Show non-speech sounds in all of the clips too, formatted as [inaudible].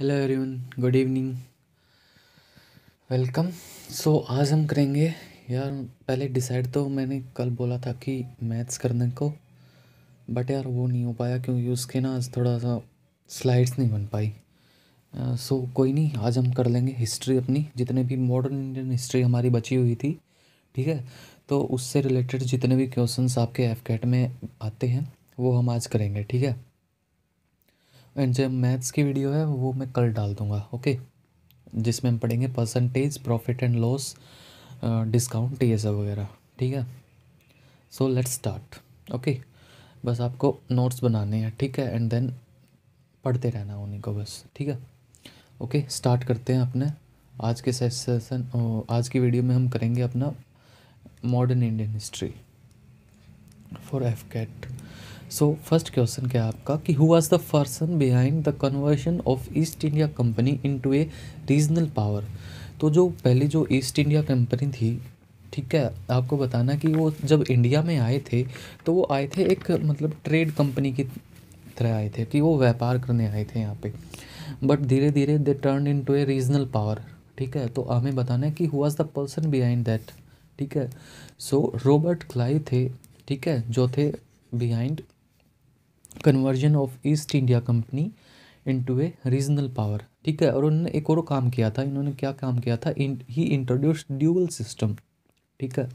Hello everyone good evening welcome so आज हम करेंगे यार पहले डिसाइड तो मैंने कल बोला था कि मैथ्स करने को बट यार वो नहीं हो पाया क्योंकि उसके ना आज थोड़ा सा स्लाइड्स नहीं बन पाई सो uh, so, कोई नहीं आज हम कर लेंगे हिस्ट्री अपनी जितने भी मॉडर्न इंडियन हिस्ट्री हमारी बची हुई थी ठीक है तो उससे रिलेटेड जितने भी क्वेश्चन आपके एफ में आते हैं वो हम आज करेंगे ठीक है एंड जो मैथ्स की वीडियो है वो मैं कल डाल दूँगा ओके जिसमें हम पढ़ेंगे percentage profit and loss discount ये सब वगैरह ठीक है सो लेट्स स्टार्ट ओके बस आपको नोट्स बनाने हैं ठीक है एंड देन पढ़ते रहना उन्हीं को बस ठीक है ओके स्टार्ट करते हैं अपने आज के सेशन आज की वीडियो में हम करेंगे अपना modern Indian history for AFCAT so first question क्या आपका कि who was the person behind the conversion of East India Company into a regional power तो जो पहले जो ईस्ट इंडिया कंपनी थी ठीक है आपको बताना कि वो जब इंडिया में आए थे तो वो आए थे एक मतलब ट्रेड कंपनी की तरह आए थे कि वो व्यापार करने आए थे यहाँ पे बट धीरे धीरे they turn into a regional power ठीक है तो हमें बताना है कि who was the person behind that ठीक है सो रॉबर्ट क्लाई थे ठीक है जो थे behind conversion of East India Company into a regional power ठीक है और उन्होंने एक और काम किया था इन्होंने क्या काम किया था ही इंट्रोड्यूस ड्यूअल सिस्टम ठीक है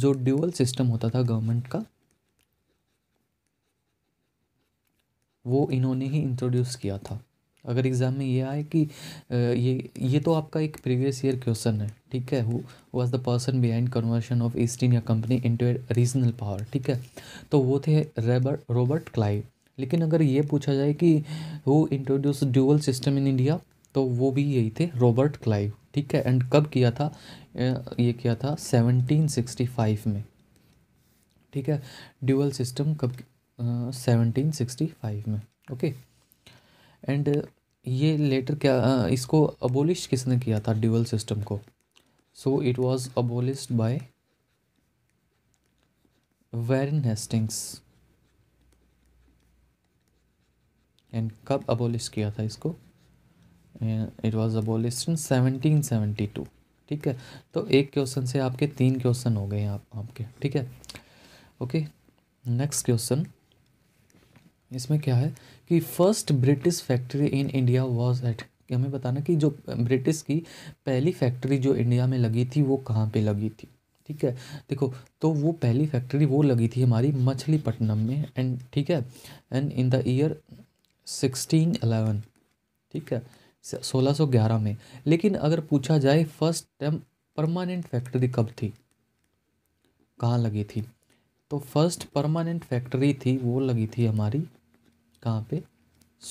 जो ड्यूअल सिस्टम होता था गवर्नमेंट का वो इन्होंने ही इंट्रोड्यूस किया था अगर एग्ज़ाम में ये आए कि ये ये तो आपका एक प्रीवियस ईयर क्वेश्चन है ठीक है was the person behind conversion of East India Company into regional power ठीक है तो वो थे रेबर रॉबर्ट क्लाइव लेकिन अगर ये पूछा जाए कि वो introduce dual system in India तो वो भी यही थे रॉबर्ट क्लाइव ठीक है एंड कब किया था ये किया था सेवनटीन सिक्सटी फाइव में ठीक है ड्यूअल सिस्टम कब सेवनटीन सिक्सटी फाइव में ओके एंड ये लेटर क्या इसको अबोलिश किसने किया था ड्यूअल सिस्टम को so it was abolished by Warren Hastings and कब अबोलिश किया था इसको it was abolish in seventeen seventy two ठीक है तो एक क्वेश्चन से आपके तीन क्वेश्चन हो गए आप आपके ठीक है ओके नेक्स्ट क्वेश्चन इसमें क्या है कि first British factory in India was at हमें बताना कि जो ब्रिटिश की पहली फैक्ट्री जो इंडिया में लगी थी वो कहाँ पे लगी थी ठीक है देखो तो वो पहली फैक्ट्री वो लगी थी हमारी मछलीपट्टनम में एंड ठीक है and in the year sixteen eleven ठीक है सोलह सौ ग्यारह में लेकिन अगर पूछा जाए फर्स्ट टाइम परमानेंट फैक्ट्री कब थी कहाँ लगी थी तो फर्स्ट परमानेंट फैक्ट्री थी वो लगी थी हमारी कहाँ पे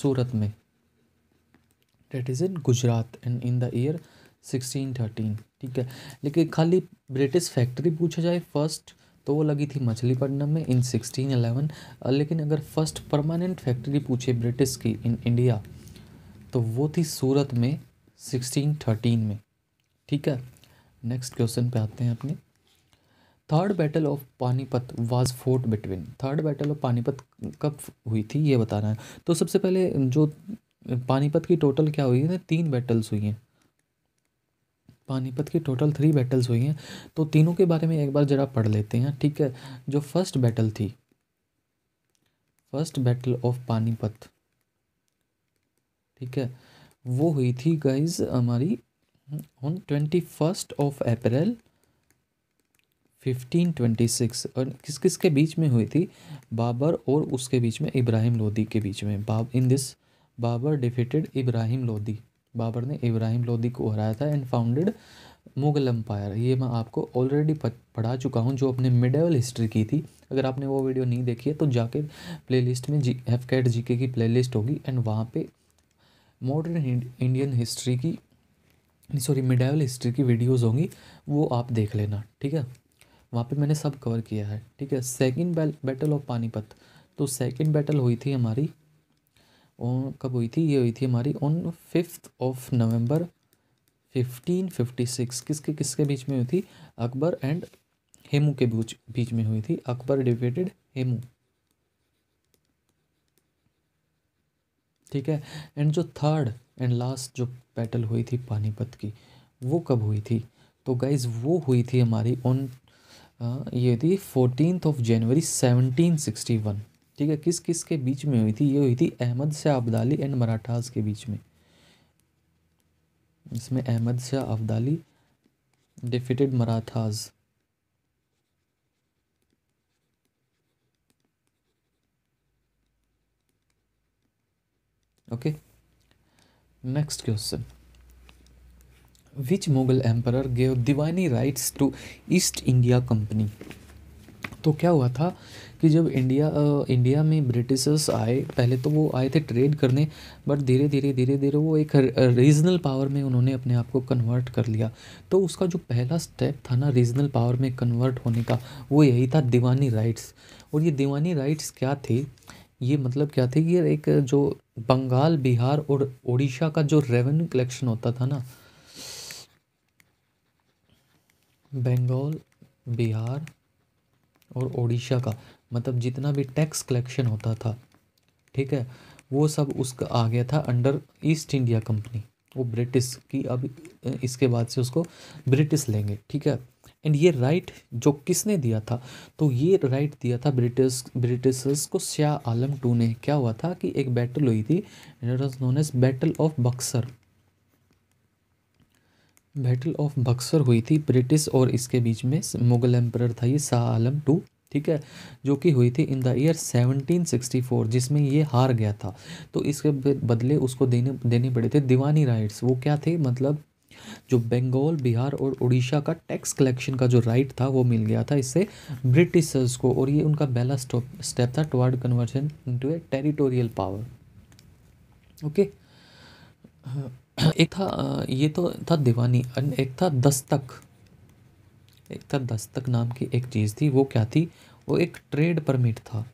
सूरत में that is in Gujarat and in the year sixteen thirteen ठीक है लेकिन खाली ब्रिटिश फैक्ट्री पूछा जाए फर्स्ट तो वो लगी थी मछलीपट्टनम में इन सिक्सटीन अलेवन लेकिन अगर फर्स्ट परमानेंट फैक्ट्री पूछे ब्रिटिश की इन इंडिया तो वो थी सूरत में सिक्सटीन थर्टीन में ठीक है नेक्स्ट क्वेश्चन पे आते हैं अपने third battle of Panipat was fought between third battle of Panipat कब हुई थी ये बताना है तो सबसे पहले जो पानीपत की टोटल क्या हुई है तीन बैटल्स हुई हैं पानीपत की टोटल थ्री बैटल्स हुई हैं तो तीनों के बारे में एक बार ज़रा पढ़ लेते हैं ठीक है जो फर्स्ट बैटल थी फर्स्ट बैटल ऑफ पानीपत ठीक है वो हुई थी गाइज हमारी on twenty first of April 1526 और किस किस के बीच में हुई थी बाबर और उसके बीच में इब्राहिम लोदी के बीच में बाब in this Babur defeated Ibrahim Lodi Babur ने इब्राहिम लोदी को हराया था एंड फाउंडेड मुगल अम्पायर ये मैं आपको ऑलरेडी पढ़ा चुका हूँ जो अपने मिडेवल हिस्ट्री की थी अगर आपने वो वीडियो नहीं देखी है तो जाके प्लेलिस्ट में जी एफ कैट जी की लिस्ट होगी एंड वहाँ पे मॉडर्न इंडियन हिस्ट्री की सॉरी मिडेवल हिस्ट्री की वीडियोज़ होंगी वो आप देख लेना ठीक है वहाँ पे मैंने सब कवर किया है ठीक है सेकंड बैटल ऑफ पानीपत तो सेकंड बैटल हुई थी हमारी और कब हुई थी ये हुई थी हमारी ऑन फिफ्थ ऑफ नवंबर 1556 किसके किसके बीच में हुई थी अकबर एंड हेमू के बीच बीच में हुई थी अकबर डिफेटेड हेमू ठीक है एंड जो थर्ड एंड लास्ट जो बैटल हुई थी पानीपत की वो कब हुई थी तो गाइज वो हुई थी हमारी ऑन हाँ, ये थी fourteen of January seventeen sixty one ठीक है किस किस के बीच में हुई थी ये हुई थी अहमद शाह अब्दाली एंड मराठास के बीच में इसमें Ahmad Shah Abdali defeated Marathas okay next question which Mughal emperor gave diwani rights to East India Company तो क्या हुआ था कि जब इंडिया इंडिया में ब्रिटिशर्स आए पहले तो वो आए थे ट्रेड करने बट धीरे धीरे धीरे धीरे वो एक रीजनल पावर में उन्होंने अपने आप को कन्वर्ट कर लिया तो उसका जो पहला स्टेप था ना रीजनल पावर में कन्वर्ट होने का वो यही था दीवानी राइट्स और ये दीवानी राइट्स क्या थे ये मतलब क्या थे कि एक जो बंगाल बिहार और उड़ीसा का जो रेवेन्यू कलेक्शन होता था ना बंगाल बिहार और ओडिशा का मतलब जितना भी टैक्स कलेक्शन होता था ठीक है वो सब उसका आ गया था अंडर ईस्ट इंडिया कंपनी वो ब्रिटिश की अब इसके बाद से उसको ब्रिटिश लेंगे ठीक है एंड ये राइट जो किसने दिया था तो ये राइट दिया था ब्रिटिश ब्रिटिशर्स को शाह आलम टू ने क्या हुआ था कि एक बैटल हुई थी known as battle of Buxar battle of Buxar हुई थी ब्रिटिश और इसके बीच में मुगल एम्पर था ये शाह आलम टू ठीक है जो कि हुई थी इन द ईयर 1764 जिसमें ये हार गया था तो इसके बदले उसको देने देने पड़े थे दीवानी राइट्स वो क्या थे मतलब जो बंगाल बिहार और उड़ीसा का टैक्स कलेक्शन का जो राइट था वो मिल गया था इससे ब्रिटिशर्स को और ये उनका पहला स्टेप था toward conversion into a territorial power okay एक था ये तो था दीवानी एक था दस्तक एक था दस्तक नाम की एक चीज़ थी वो क्या थी वो एक ट्रेड परमिट था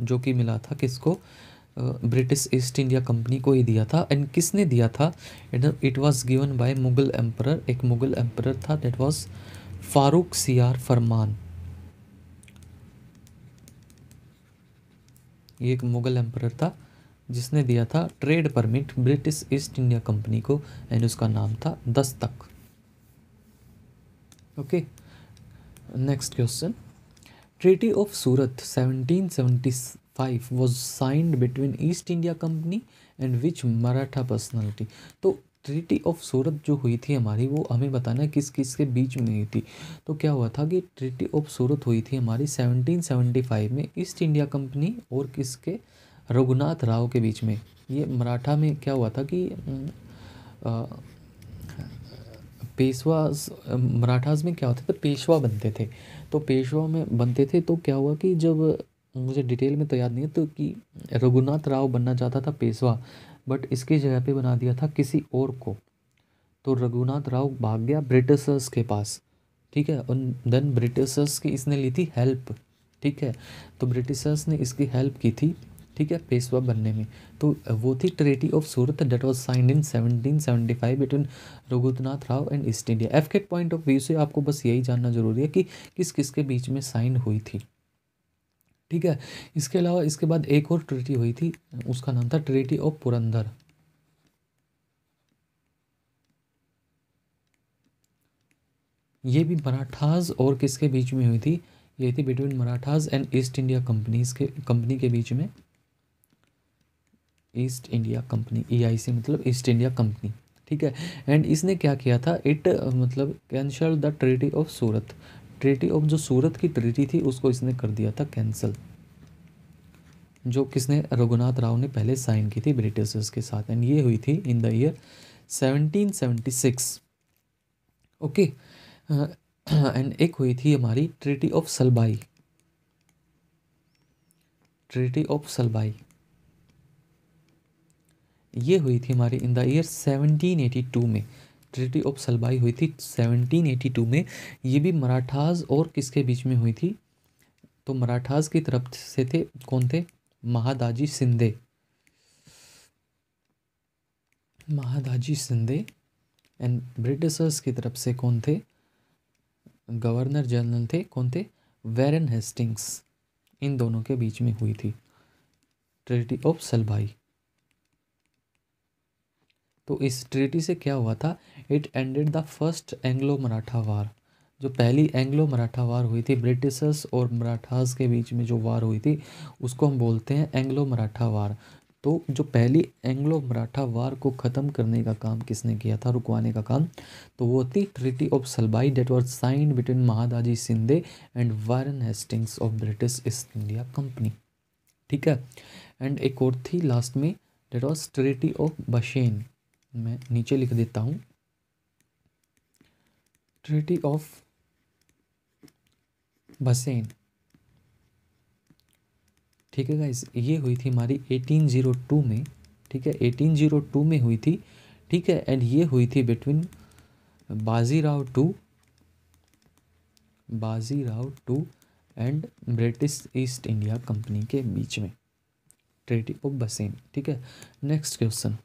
जो कि मिला था किसको ब्रिटिश ईस्ट इंडिया कंपनी को ही दिया था एंड किसने दिया था it was given by Mughal emperor एक मुगल एम्पर था डेट वॉज फारूक सियार फरमान ये एक मुगल एम्पर था जिसने दिया था trade permit British East India Company को एंड उसका नाम था दस्तक okay next question treaty of Surat 1775 was signed between East India Company and which Maratha personality तो ट्रीटी ऑफ सूरत जो हुई थी हमारी वो हमें बताना है किस किस के बीच में हुई थी तो क्या हुआ था कि ट्रीटी ऑफ सूरत हुई थी हमारी 1775 में ईस्ट इंडिया कंपनी और किसके रघुनाथ राव के बीच में ये मराठा में क्या हुआ था कि पेशवा मराठाज में क्या होते थे पेशवा बनते थे तो पेशवा में बनते थे तो क्या हुआ कि जब मुझे डिटेल में तो याद नहीं है तो कि रघुनाथ राव बनना चाहता था पेशवा बट इसकी जगह पे बना दिया था किसी और को तो रघुनाथ राव भाग गया ब्रिटिशर्स के पास ठीक है और देन ब्रिटिशर्स की इसने ली थी हेल्प ठीक है तो ब्रिटिशर्स ने इसकी हेल्प की थी ठीक है पेशवा बनने में तो वो थी treaty of Surat that was signed in 1775 between Raghunath Rao and East India F के पॉइंट ऑफ व्यू से आपको बस यही जानना जरूरी है कि किस किस के बीच में साइन हुई थी ठीक है इसके अलावा इसके बाद एक और ट्रेटी हुई थी उसका नाम था ट्रेटी ऑफ पुरंदर ये भी मराठाज और किसके बीच में हुई थी ये थी between Marathas and East India companies के कंपनी के बीच में East India Company EIC e मतलब ईस्ट इंडिया कंपनी ठीक है एंड इसने क्या किया था इट मतलब cancel the treaty of Surat treaty of जो सूरत की ट्रीटी थी उसको इसने कर दिया था कैंसल जो किसने रघुनाथ राव ने पहले साइन की थी ब्रिटिशर्स के साथ एंड ये हुई थी in the year 1776 okay and एक हुई थी हमारी treaty of Salbai treaty of Salbai ये हुई थी हमारी इन द ईयर 1782 में ट्रिटी ऑफ सलबाई हुई थी 1782 में ये भी मराठाज और किसके बीच में हुई थी तो मराठाज की तरफ से थे कौन थे महादाजी सिंधे महादाजी सिंधे एंड ब्रिटिशर्स की तरफ से कौन थे गवर्नर जनरल थे कौन थे वेरन हेस्टिंग्स इन दोनों के बीच में हुई थी ट्रिटी ऑफ सलभाई तो इस ट्रीटी से क्या हुआ था it ended the first Anglo Maratha war जो पहली एंग्लो मराठा वार हुई थी ब्रिटिशर्स और मराठास के बीच में जो वार हुई थी उसको हम बोलते हैं एंग्लो मराठा वार तो जो पहली एंग्लो मराठा वार को ख़त्म करने का काम किसने किया था रुकवाने का काम तो वो थी treaty of Salbai that was signed between Mahadaji Scindia and Warren Hastings of British East India Company ठीक है एंड एक और थी लास्ट में डेट वॉज ट्रिटी ऑफ बशेन मैं नीचे लिख देता हूँ ट्रिटी ऑफ बसेन ठीक है गाइज ये हुई थी हमारी 1802 में ठीक है 1802 में हुई थी ठीक है एंड ये हुई थी between Bajirao two Bajirao two and British East India Company के बीच में ट्रेटी ऑफ बसेन ठीक है next question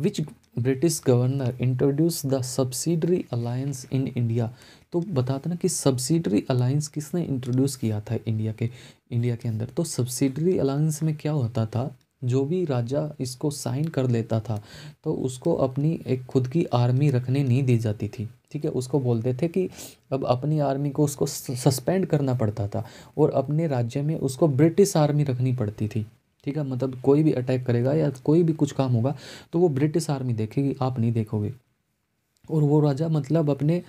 which British governor introduce the subsidiary alliance in India तो बताते ना कि सब्सिडरी अलायंस किसने इंट्रोड्यूस किया था इंडिया के इंडिया के अंदर तो सब्सिडरी अलायंस में क्या होता था जो भी राजा इसको साइन कर लेता था तो उसको अपनी एक खुद की आर्मी रखने नहीं दी जाती थी ठीक है उसको बोलते थे कि अब अपनी आर्मी को उसको सस्पेंड करना पड़ता था और अपने राज्य में उसको ब्रिटिश आर्मी रखनी पड़ती थी ठीक है मतलब कोई भी अटैक करेगा या कोई भी कुछ काम होगा तो वो ब्रिटिश आर्मी देखेगी आप नहीं देखोगे और वो राजा मतलब अपने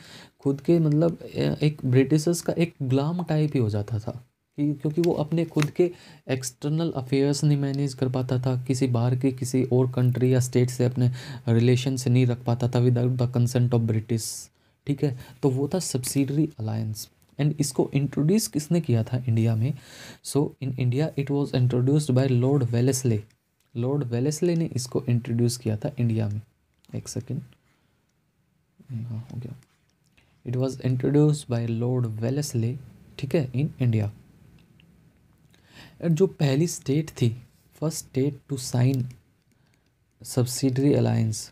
खुद के मतलब एक ब्रिटिशर्स का एक गुलाम टाइप ही हो जाता था कि क्योंकि वो अपने खुद के एक्सटर्नल अफेयर्स नहीं मैनेज कर पाता था किसी बाहर के किसी और कंट्री या स्टेट से अपने रिलेशन से नहीं रख पाता था without the consent of British ठीक है तो वो था सब्सिडरी अलायंस एंड इसको इंट्रोड्यूस किसने किया था इंडिया में so in India it was introduced by Lord Wellesley Lord Wellesley ने इसको इंट्रोड्यूस किया था इंडिया में एक सेकेंड हो गया it was introduce by Lord Wellesley ठीक है इन इंडिया जो पहली स्टेट थी first state to sign subsidiary alliance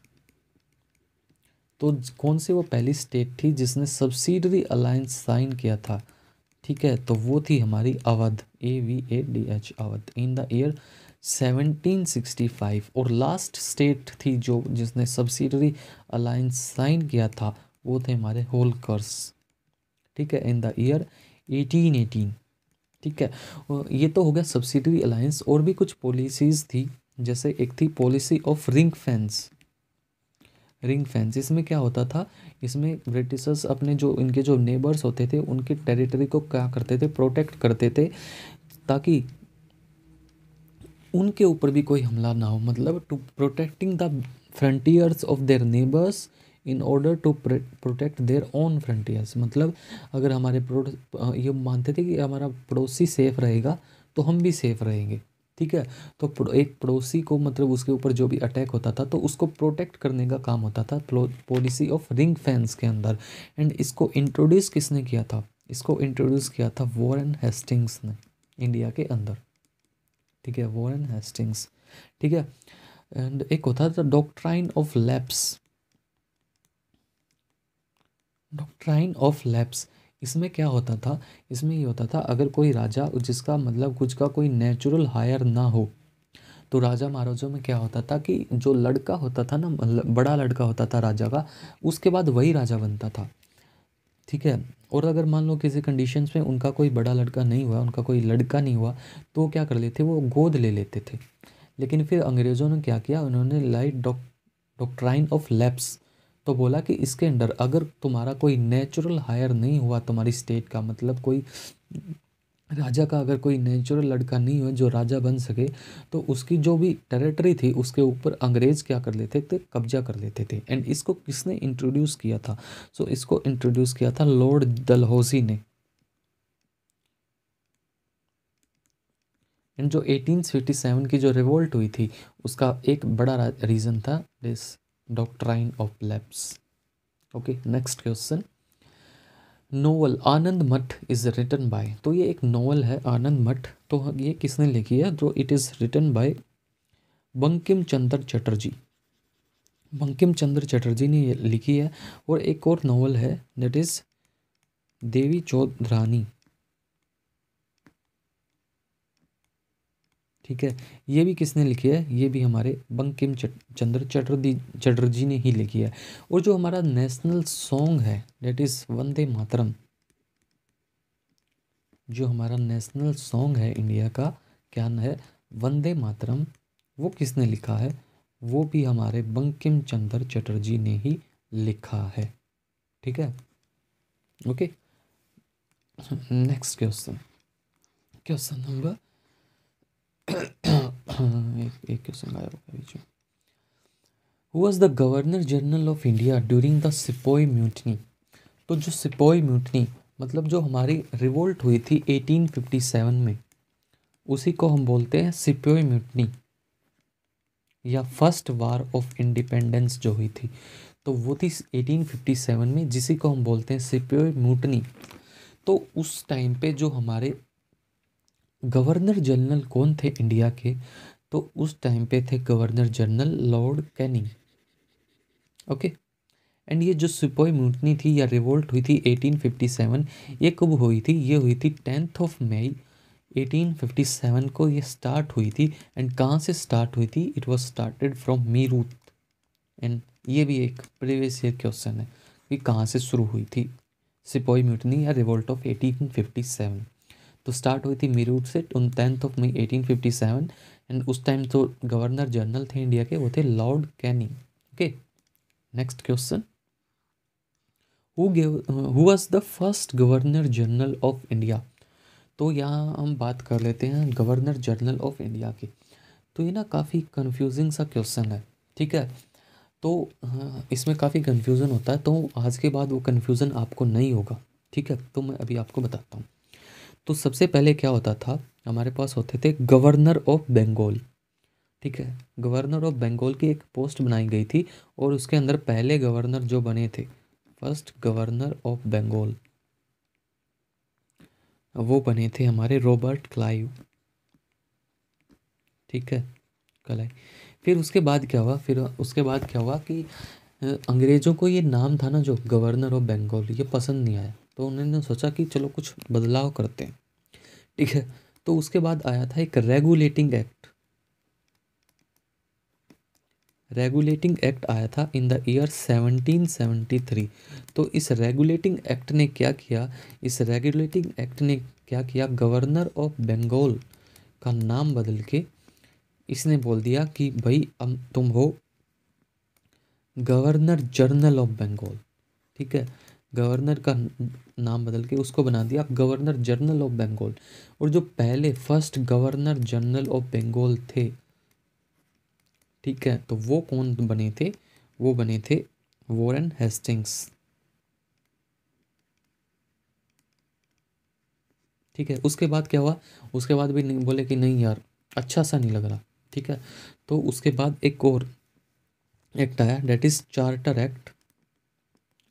तो कौन सी वो पहली स्टेट थी जिसने सब्सिडरी अलायंस साइन किया था ठीक है तो वो थी हमारी Awadh A V A D H Awadh in the year 1765 और लास्ट स्टेट थी जो जिसने सब्सिडरी अलायंस साइन किया था वो थे हमारे होलकर्स ठीक है इन द ईयर 1818 ठीक है ये तो हो गया सब्सिडरी अलायंस और भी कुछ पॉलिसीज़ थी जैसे एक थी policy of ring fence ring fence इसमें क्या होता था इसमें ब्रिटिशर्स अपने जो इनके जो नेबर्स होते थे उनकी टेरिटरी को क्या करते थे प्रोटेक्ट करते थे ताकि उनके ऊपर भी कोई हमला ना हो मतलब to protecting the frontiers of their neighbours in order to protect their own frontiers मतलब अगर हमारे प्रो ये मानते थे कि हमारा पड़ोसी सेफ रहेगा तो हम भी सेफ रहेंगे ठीक है तो एक पड़ोसी को मतलब उसके ऊपर जो भी अटैक होता था तो उसको प्रोटेक्ट करने का काम होता था पॉलिसी ऑफ रिंग फैंस के अंदर एंड इसको इंट्रोड्यूस किसने किया था इसको इंट्रोड्यूस किया था वॉरेन हेस्टिंग्स ने इंडिया के अंदर ठीक है वॉरेन हेस्टिंग्स ठीक है एंड एक होता था doctrine of lapse doctrine of lapse इसमें क्या होता था इसमें ये होता था अगर कोई राजा जिसका मतलब कुछ का कोई नेचुरल हायर ना हो तो राजा महाराजों में क्या होता था कि जो लड़का होता था ना बड़ा लड़का होता था राजा का उसके बाद वही राजा बनता था ठीक है और अगर मान लो किसी कंडीशंस में उनका कोई बड़ा लड़का नहीं हुआ उनका कोई लड़का नहीं हुआ तो क्या कर लेते वो गोद ले लेते थे लेकिन फिर अंग्रेज़ों ने क्या किया उन्होंने लाई डॉक्ट्राइन ऑफ लैप्स तो बोला कि इसके अंडर अगर तुम्हारा कोई नेचुरल हायर नहीं हुआ तुम्हारी स्टेट का मतलब कोई राजा का अगर कोई नेचुरल लड़का नहीं हो जो राजा बन सके तो उसकी जो भी टेरिटरी थी उसके ऊपर अंग्रेज क्या कर लेते थे कब्जा कर लेते थे एंड इसको किसने इंट्रोड्यूस किया था सो so, इसको इंट्रोड्यूस किया था लॉर्ड दलहौसी ने एंड जो 1857 की जो रिवोल्ट हुई थी उसका एक बड़ा रीज़न था this doctrine of lapse okay next question novel Anand Math is written by तो ये एक नोवल है आनंद मठ तो ये किसने लिखी है तो it is written by Bankim Chandra Chatterjee Bankim Chandra Chatterjee ने लिखी है और एक और नोवल है दैट इज़ देवी चौधरानी ठीक है ये भी किसने लिखी है ये भी हमारे बंकिम चंद्र चटर्जी चटर्जी ने ही लिखी है और जो हमारा नेशनल सॉन्ग है डेट इज़ वंदे मातरम जो हमारा नेशनल सॉन्ग है इंडिया का क्या है वंदे मातरम वो किसने लिखा है वो भी हमारे बंकिम चंद्र चटर्जी ने ही लिखा है ठीक है okay next question question number एक क्वेश्चन गायब हो गया बीच में who was the governor general of India during the sepoy mutiny तो जो सिपोई म्यूटनी मतलब जो हमारी रिवोल्ट हुई थी 1857 में उसी को हम बोलते हैं सिपोई म्यूटनी या फर्स्ट वार ऑफ इंडिपेंडेंस जो हुई थी तो वो थी 1857 में जिसी को हम बोलते हैं सिपोई म्यूटनी तो उस टाइम पे जो हमारे गवर्नर जनरल कौन थे इंडिया के तो उस टाइम पे थे governor general Lord Canning okay and ये जो सिपोई म्यूटनी थी या रिवोल्ट हुई थी 1857 ये कब हुई थी ये हुई थी टेंथ ऑफ मई 1857 को ये स्टार्ट हुई थी एंड कहाँ से स्टार्ट हुई थी it was started from Meerut and ये भी एक प्रीवियस ईयर क्वेश्चन है कि कहाँ से शुरू हुई थी सिपोई म्यूटनी या रिवोल्ट ऑफ 1857 तो स्टार्ट हुई थी मीरूट से tenth of May eighteen fifty seven and उस टाइम जो तो गवर्नर जनरल थे इंडिया के वो थे Lord Canning okay next question who gave who was the first governor general of India तो यहाँ हम बात कर लेते हैं गवर्नर जनरल ऑफ इंडिया की तो ये ना काफ़ी कन्फ्यूजिंग सा क्वेश्चन है ठीक है तो हाँ, इसमें काफ़ी कन्फ्यूज़न होता है तो आज के बाद वो कन्फ्यूज़न आपको नहीं होगा ठीक है तो मैं अभी आपको बताता हूँ तो सबसे पहले क्या होता था हमारे पास होते थे गवर्नर ऑफ बंगाल ठीक है गवर्नर ऑफ बंगाल की एक पोस्ट बनाई गई थी और उसके अंदर पहले गवर्नर जो बने थे फर्स्ट गवर्नर ऑफ बंगाल वो बने थे हमारे रॉबर्ट क्लाइव ठीक है क्लाइव फिर उसके बाद क्या हुआ फिर उसके बाद क्या हुआ कि अंग्रेज़ों को ये नाम था ना जो गवर्नर ऑफ बंगाल ये पसंद नहीं आया तो उन्होंने सोचा कि चलो कुछ बदलाव करते हैं ठीक है तो उसके बाद आया था एक रेगुलेटिंग एक्ट रेगुलेटिंग एक्ट आया था इन द ईयर 1773 तो इस रेगुलेटिंग एक्ट ने क्या किया इस रेगुलेटिंग एक्ट ने क्या किया गवर्नर ऑफ बंगाल का नाम बदल के इसने बोल दिया कि भाई अब तुम हो गवर्नर जनरल ऑफ बंगाल ठीक है गवर्नर का नाम बदल के उसको बना दिया गवर्नर जनरल ऑफ बंगाल और जो पहले first governor general of Bengal थे ठीक है तो वो कौन बने थे वो बने थे वॉरेन हेस्टिंग्स ठीक है उसके बाद क्या हुआ उसके बाद भी नहीं बोले कि नहीं यार अच्छा सा नहीं लग रहा ठीक है तो उसके बाद एक और एक्ट आया डेट इज़ चार्टर एक्ट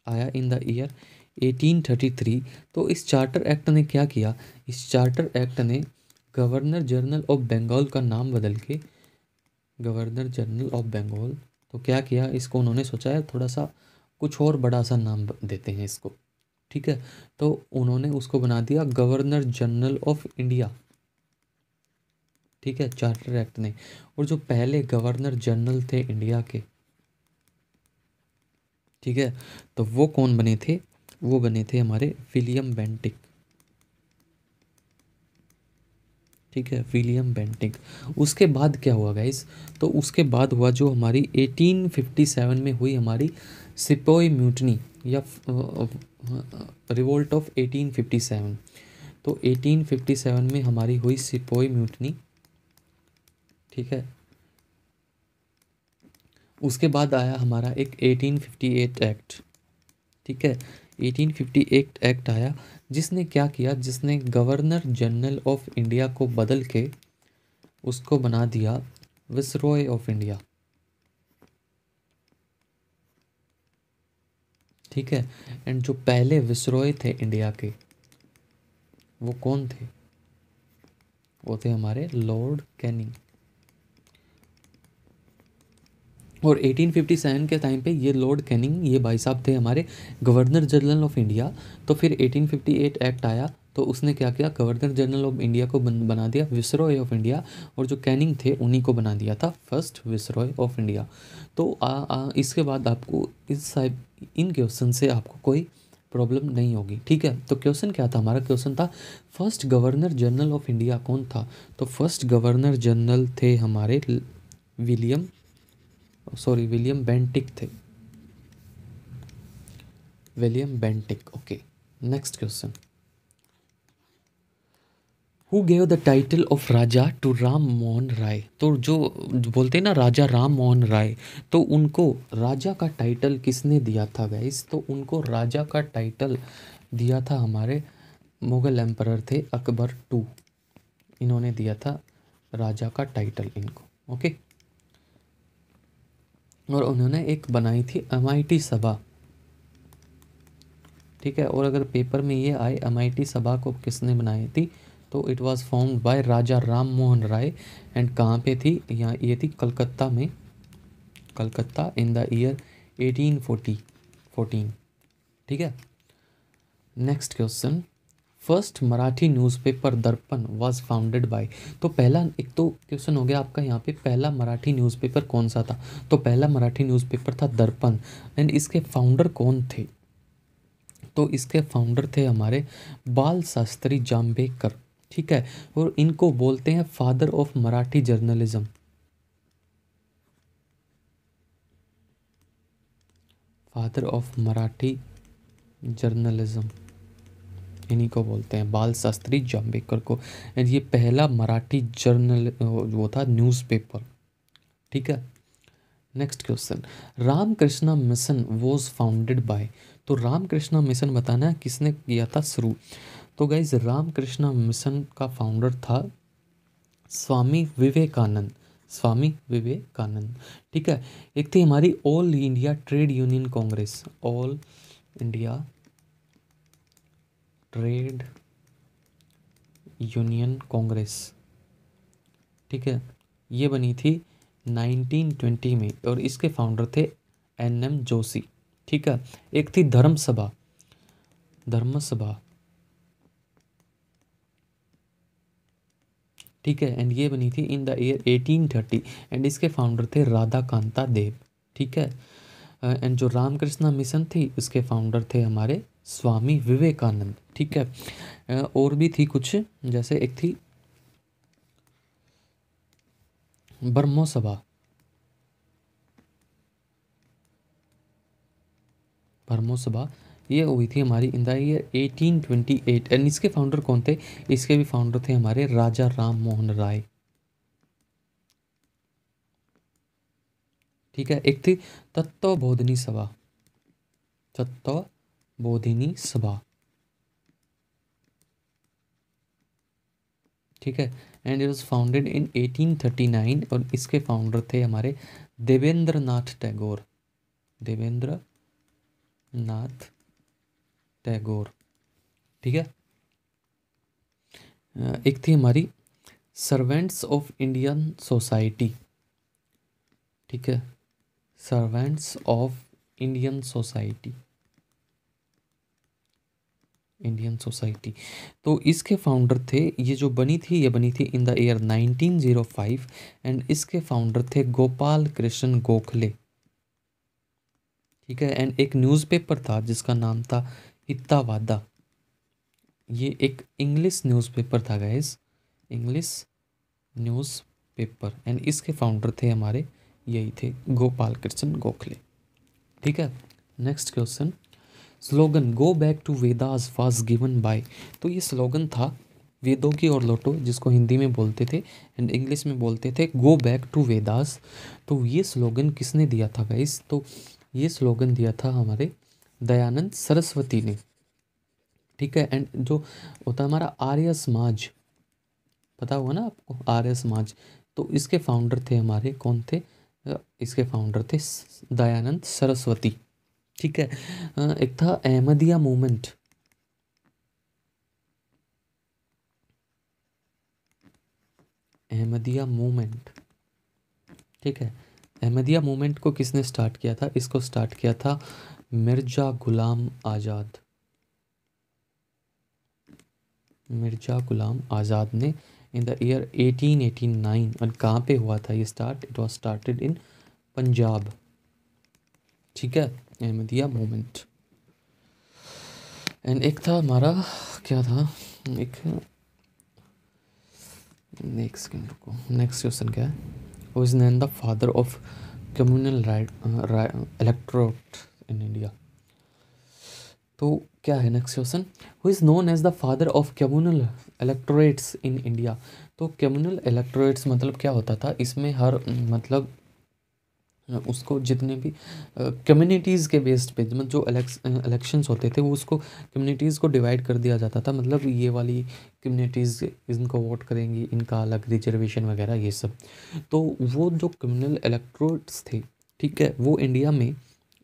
आया इन द ईयर 1833 तो इस चार्टर एक्ट ने क्या किया इस चार्टर एक्ट ने गवर्नर जनरल ऑफ बंगाल का नाम बदल के गवर्नर जनरल ऑफ बंगाल तो क्या किया इसको उन्होंने सोचा है थोड़ा सा कुछ और बड़ा सा नाम देते हैं इसको ठीक है तो उन्होंने उसको बना दिया गवर्नर जनरल ऑफ इंडिया ठीक है चार्टर एक्ट ने और जो पहले गवर्नर जनरल थे इंडिया के ठीक है तो वो कौन बने थे वो बने थे हमारे विलियम बेंटिक ठीक है विलियम बेंटिक उसके बाद क्या हुआ गाइस तो उसके बाद हुआ जो हमारी 1857 में हुई हमारी सिपोई म्यूटनी या रिवोल्ट ऑफ 1857 तो 1857 में हमारी हुई सिपोई म्यूटनी ठीक है उसके बाद आया हमारा एक 1858 एक्ट ठीक है 1858 एक्ट आया जिसने क्या किया जिसने गवर्नर जनरल ऑफ इंडिया को बदल के उसको बना दिया विसरोय ऑफ इंडिया ठीक है एंड जो पहले विसरोय थे इंडिया के वो कौन थे वो थे हमारे लॉर्ड कैनिंग और 1857 के टाइम पे ये लॉर्ड कैनिंग ये भाई साहब थे हमारे गवर्नर जनरल ऑफ इंडिया तो फिर 1858 एक्ट आया तो उसने क्या किया गवर्नर जनरल ऑफ इंडिया को बन, बना दिया विसरॉय ऑफ इंडिया और जो कैनिंग थे उन्हीं को बना दिया था फर्स्ट विसरॉय ऑफ इंडिया तो आ, आ, इसके बाद आपको इस साहब इन क्वेश्चन से आपको कोई प्रॉब्लम नहीं होगी ठीक है तो क्वेश्चन क्या था हमारा क्वेश्चन था first governor general of India कौन था तो फर्स्ट गवर्नर जनरल थे हमारे विलियम सॉरी विलियम बेंटिक थे William Bentinck okay next question who gave the title of Raja to Ram Mohan Roy तो जो बोलते हैं ना राजा राम मोहन राय तो उनको राजा का टाइटल किसने दिया था गाइस तो उनको राजा का टाइटल दिया था हमारे मुगल एम्परर थे अकबर टू इन्होंने दिया था राजा का टाइटल इनको ओके okay? और उन्होंने एक बनाई थी एम सभा ठीक है और अगर पेपर में ये आए एम सभा को किसने बनाई थी तो it was form by Raja Ram Mohan Roy and कहाँ पे थी यहाँ ये थी कलकत्ता में कलकत्ता इन द ईयर 1840 14 ठीक है next question first Marathi newspaper Darpan was founded by तो पहला एक तो क्वेश्चन हो गया आपका यहाँ पे पहला मराठी न्यूज़पेपर कौन सा था तो पहला मराठी न्यूज़पेपर था दर्पण एंड इसके फाउंडर कौन थे तो इसके फाउंडर थे हमारे बाल शास्त्री जाम्बेकर ठीक है और इनको बोलते हैं father of Marathi journalism father of Marathi journalism इन्हीं को बोलते हैं बाल शास्त्री जाम्बेकर को एंड ये पहला मराठी जर्नल वो था न्यूज़पेपर ठीक है next question Ramakrishna mission was founded by तो रामकृष्णा मिशन बताना किसने किया था शुरू तो गाइज रामकृष्णा मिशन का फाउंडर था स्वामी विवेकानंद स्वामी विवेकानंद ठीक है एक थी हमारी All India Trade Union Congress All India Trade Union Congress ठीक है ये बनी थी 1920 में और इसके फाउंडर थे एन एम जोशी ठीक है एक थी धर्म सभा धर्म सभा ठीक है एंड ये बनी थी इन द ईयर 1830 एंड इसके फाउंडर थे राधा कांता देव ठीक है एंड uh, जो रामकृष्णा मिशन थी उसके फाउंडर थे हमारे स्वामी विवेकानंद ठीक है और भी थी कुछ जैसे एक थी ब्रह्मो सभा ब्रह्मो सभा ये हुई थी हमारी इन ईयर 1828 एंड इसके फाउंडर कौन थे इसके भी फाउंडर थे हमारे राजा राम मोहन राय ठीक है एक थी तत्व बोधनी सभा तत्व बोधिनी सभा ठीक है and it was founded in 1839 और इसके फाउंडर थे हमारे देवेंद्र नाथ टैगोर देवेंद्र नाथ टैगोर ठीक है एक थी हमारी सर्वेंट्स ऑफ इंडियन सोसाइटी ठीक है servants of Indian society Indian society तो इसके फाउंडर थे ये जो बनी थी ये बनी थी इन द ईयर 1905 एंड इसके फाउंडर थे गोपाल कृष्ण गोखले ठीक है एंड एक न्यूज़पेपर था जिसका नाम था हितावादा ये एक इंग्लिश न्यूज़पेपर था गैस इंग्लिश न्यूज़पेपर एंड इसके फाउंडर थे हमारे यही थे गोपाल कृष्ण गोखले ठीक है next question slogan go back to Vedas was given by तो ये स्लोगन था वेदों की और लोटो जिसको हिंदी में बोलते थे एंड इंग्लिश में बोलते थे गो बैक टू वेदास तो ये स्लोगन किसने दिया था गाइस तो ये स्लोगन दिया था हमारे दयानंद सरस्वती ने ठीक है एंड जो होता है हमारा आर्य समाज पता हुआ ना आपको आर्य समाज तो इसके फाउंडर थे हमारे कौन थे इसके फाउंडर थे दयानंद सरस्वती ठीक है एक था अहमदिया मूवमेंट अहमदिया मूवमेंट ठीक है अहमदिया मूवमेंट को किसने स्टार्ट किया था इसको स्टार्ट किया था मिर्जा गुलाम आज़ाद मिर्जा गुलाम आज़ाद ने इन द ईयर 1889 और कहाँ पे हुआ था ये start it was started in Punjab ठीक है अहमदिया मोमेंट एंड एक था हमारा क्या था एक नेक्स्ट सेकेंड रुको नेक्स्ट क्वेश्चन क्या है who is known the father of communal right electorate in India तो क्या है next question who is known as the father of communal electorates in India तो कम्युनल इलेक्ट्रोरेट्स मतलब क्या होता था इसमें हर मतलब उसको जितने भी कम्युनिटीज़ के बेस्ड पे मतलब जो इलेक्शंस होते थे वो उसको कम्युनिटीज़ को डिवाइड कर दिया जाता था मतलब ये वाली कम्युनिटीज़ इनको वोट करेंगी इनका अलग रिजर्वेशन वगैरह ये सब तो वो जो कम्युनल इलेक्ट्रोड्स थे ठीक है वो इंडिया में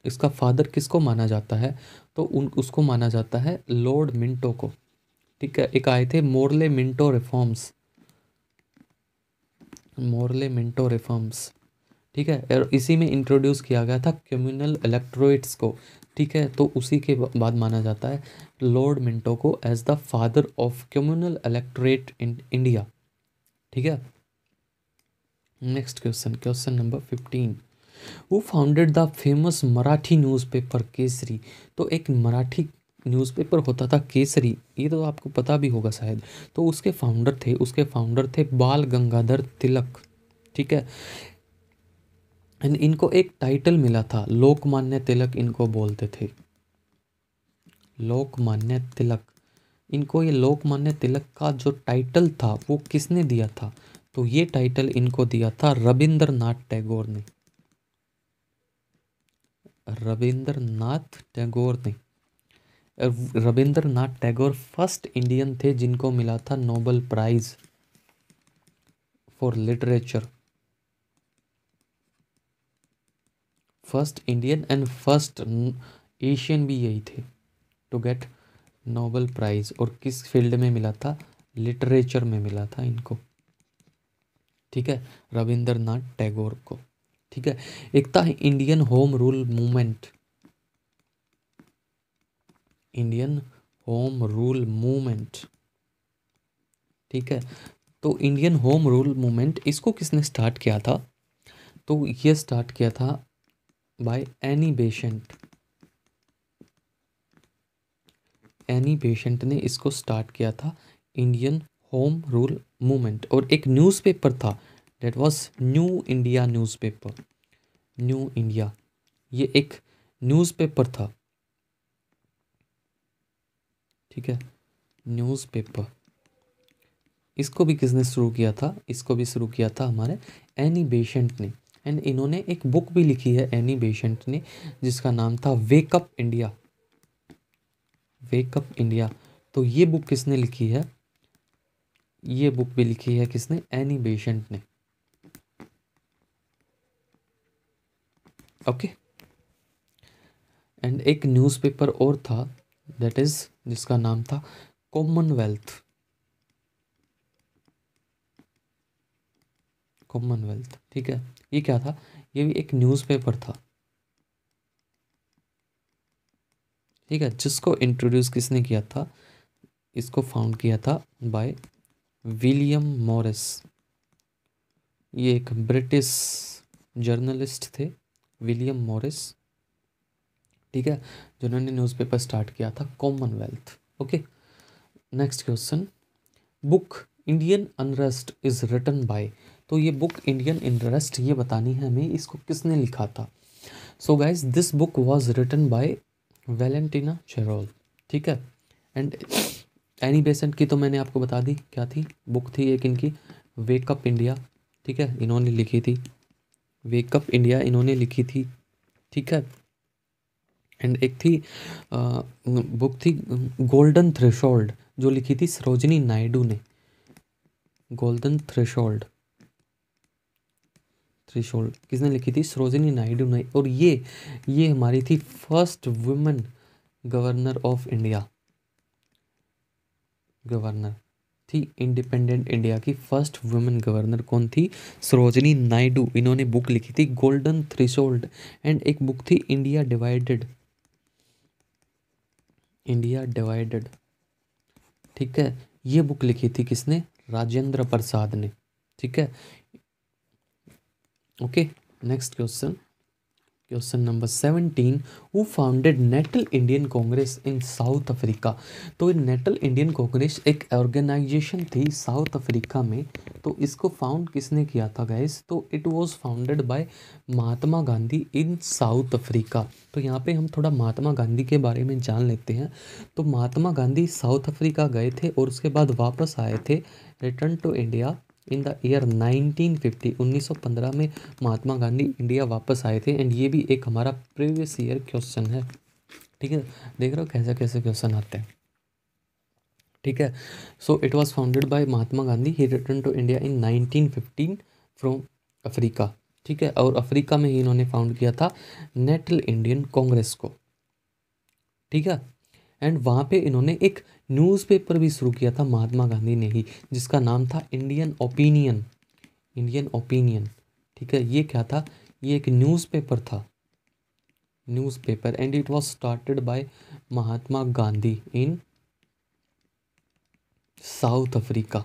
इसका फादर किसको माना जाता है तो उन उसको माना जाता है लॉर्ड मिंटो को ठीक है एक आए थे Morley Minto reforms Morley Minto reforms ठीक है और इसी में इंट्रोड्यूस किया गया था कम्युनल इलेक्ट्रोइट्स को ठीक है तो उसी के बाद माना जाता है लॉर्ड मिंटो को as the father of communal electorate in India ठीक है next question question number fifteen who founded the famous Marathi newspaper Kesari तो एक मराठी न्यूज़पेपर होता था केसरी ये तो आपको पता भी होगा शायद तो उसके फाउंडर थे उसके फाउंडर थे बाल गंगाधर तिलक ठीक है एंड इनको एक टाइटल मिला था लोकमान्य तिलक इनको बोलते थे लोकमान्य तिलक इनको ये लोकमान्य तिलक का जो टाइटल था वो किसने दिया था तो ये टाइटल इनको दिया था रविंद्रनाथ टैगोर ने रविंद्रनाथ टैगोर ने रविंद्रनाथ टैगोर फर्स्ट इंडियन थे जिनको मिला था Nobel prize for literature first Indian and first Asian भी यही थे टू गेट नोबल प्राइज़ और किस फील्ड में मिला था लिटरेचर में मिला था इनको ठीक है रविंद्रनाथ टैगोर को ठीक है एक था Indian home rule movement Indian home rule movement ठीक है तो इंडियन होम रूल मूवमेंट इसको किसने स्टार्ट किया था तो ये स्टार्ट किया था by any patient Annie Besant ने इसको स्टार्ट किया था इंडियन होम रूल मूवमेंट और एक न्यूज़पेपर था that was New India newspaper New India ये एक न्यूज़पेपर था ठीक है न्यूज़पेपर इसको भी किसने शुरू किया था इसको भी शुरू किया था हमारे एनी पेशेंट ने एंड इन्होंने एक बुक भी लिखी है एनी बेशेंट ने जिसका नाम था वेकअप इंडिया वेकअप इंडिया तो ये बुक किसने लिखी है ये बुक भी लिखी है किसने एनी बेशेंट ने ओके एंड एक न्यूज़पेपर और था दैट इज़ जिसका नाम था कॉमनवेल्थ कॉमनवेल्थ ठीक है ये क्या था ये भी एक न्यूज़पेपर था ठीक है जिसको इंट्रोड्यूस किसने किया था इसको फाउंड किया था बाय विलियम मॉरिस ये एक ब्रिटिश जर्नलिस्ट थे विलियम मॉरिस ठीक है जिन्होंने न्यूज़पेपर स्टार्ट किया था commonwealth okay next question book Indian unrest is written by तो ये बुक इंडियन इंटरेस्ट ये बतानी है हमें इसको किसने लिखा था so guys this book was written by Valentine Chirol ठीक है एंड एनी बेसेंट की तो मैंने आपको बता दी क्या थी बुक थी एक इनकी वेकअप इंडिया ठीक है इन्होंने लिखी थी वेकअप इंडिया इन्होंने लिखी थी ठीक है एंड एक थी आ, बुक थी गोल्डन थ्रेशोल्ड जो लिखी थी सरोजनी नायडू ने गोल्डन थ्रेशोल्ड थ्रीशोल्ड किसने लिखी थी सरोजिनी नायडू ने और ये ये हमारी थी first women governor of India governor थी इंडिपेंडेंट इंडिया की फर्स्ट वुमेन गवर्नर कौन थी सरोजिनी नायडू इन्होंने बुक लिखी थी गोल्डन थ्रिशोल्ड एंड एक बुक थी इंडिया डिवाइडेड इंडिया डिवाइडेड ठीक है ये बुक लिखी थी किसने राजेंद्र प्रसाद ने ठीक है okay next question question number seventeen who founded Natal Indian Congress in South Africa तो नेटल इंडियन कांग्रेस एक ऑर्गेनाइजेशन थी साउथ अफ्रीका में तो इसको फाउंड किसने किया था गैस तो it was founded by Mahatma Gandhi in South Africa तो यहाँ पे हम थोड़ा महात्मा गांधी के बारे में जान लेते हैं तो महात्मा गांधी साउथ अफ्रीका गए थे और उसके बाद वापस आए थे return to India in the year 1950 1915 में महात्मा गांधी इंडिया वापस आए थे एंड ये भी एक हमारा प्रीवियस ईयर क्वेश्चन है ठीक है देख रहे हो कैसे कैसे क्वेश्चन आते हैं ठीक है so it was founded by Mahatma Gandhi he return to India in nineteen fifteen from Africa ठीक है और अफ्रीका में ही इन्होंने फाउंड किया था नेटल इंडियन कांग्रेस को ठीक है एंड वहाँ पे इन्होंने एक न्यूज़पेपर भी शुरू किया था महात्मा गांधी ने ही जिसका नाम था इंडियन ओपिनियन इंडियन ओपिनियन ठीक है ये क्या था ये एक न्यूज़पेपर था newspaper and it was started by Mahatma Gandhi in South Africa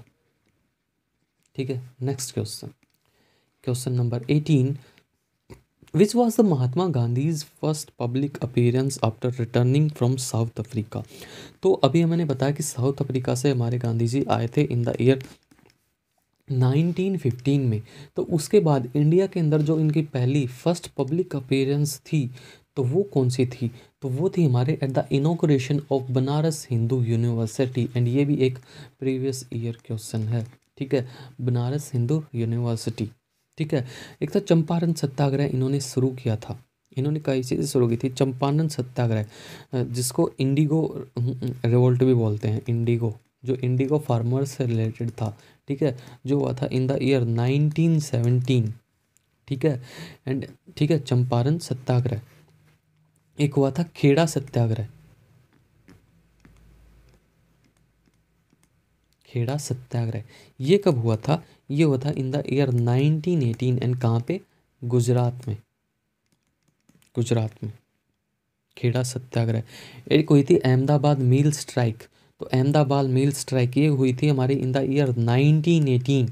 ठीक है next question question number eighteen which was the Mahatma Gandhi's first public appearance after returning from South Africa तो अभी हमने बताया कि साउथ अफ्रीका से हमारे गांधी जी आए थे इन द ईयर 1915 में तो उसके बाद इंडिया के अंदर जो इनकी पहली फर्स्ट पब्लिक अपेयरेंस थी तो वो कौन सी थी तो वो थी हमारे at the inauguration of Banaras Hindu university and ये भी एक प्रीवियस ईयर क्वेश्चन है ठीक है बनारस हिंदू यूनिवर्सिटी ठीक है एक था तो चंपारण सत्याग्रह इन्होंने शुरू किया था इन्होंने कई चीज़ें शुरू की थी चंपारण सत्याग्रह जिसको इंडिगो हम्म, हम्म, रिवोल्ट भी बोलते हैं इंडिगो जो इंडिगो फार्मर्स से रिलेटेड था ठीक है जो हुआ था इन द ईयर 1917 ठीक है एंड ठीक है चंपारण सत्याग्रह एक हुआ था खेड़ा सत्याग्रह खेड़ा सत्याग्रह ये कब हुआ था ये हुआ था इन द ईयर 1918 एंड कहाँ पे गुजरात में गुजरात में खेड़ा सत्याग्रह एक हुई थी अहमदाबाद मिल स्ट्राइक तो अहमदाबाद मिल स्ट्राइक ये हुई थी हमारी इन द ईयर 1918